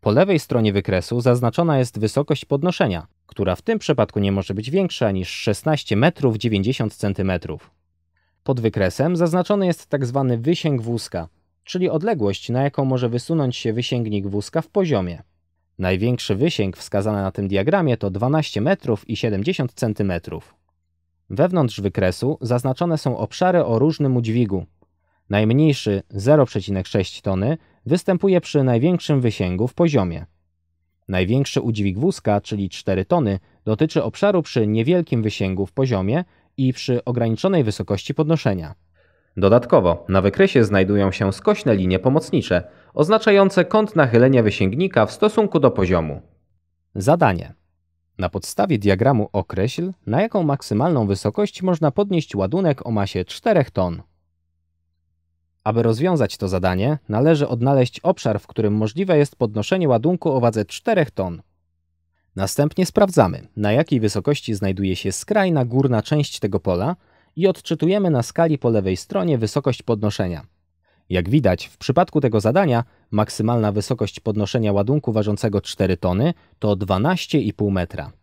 Po lewej stronie wykresu zaznaczona jest wysokość podnoszenia, która w tym przypadku nie może być większa niż 16 metrów 90 cm. Pod wykresem zaznaczony jest tzw. Tak wysięg wózka, czyli odległość, na jaką może wysunąć się wysięgnik wózka w poziomie. Największy wysięg wskazany na tym diagramie to 12 metrów i 70 cm. Wewnątrz wykresu zaznaczone są obszary o różnym udźwigu. Najmniejszy 0,6 tony występuje przy największym wysięgu w poziomie. Największy udźwig wózka, czyli 4 tony, dotyczy obszaru przy niewielkim wysięgu w poziomie i przy ograniczonej wysokości podnoszenia. Dodatkowo na wykresie znajdują się skośne linie pomocnicze, oznaczające kąt nachylenia wysięgnika w stosunku do poziomu. Zadanie. Na podstawie diagramu określ, na jaką maksymalną wysokość można podnieść ładunek o masie 4 ton. Aby rozwiązać to zadanie, należy odnaleźć obszar, w którym możliwe jest podnoszenie ładunku o wadze 4 ton. Następnie sprawdzamy, na jakiej wysokości znajduje się skrajna górna część tego pola i odczytujemy na skali po lewej stronie wysokość podnoszenia. Jak widać, w przypadku tego zadania maksymalna wysokość podnoszenia ładunku ważącego 4 tony to 12,5 metra.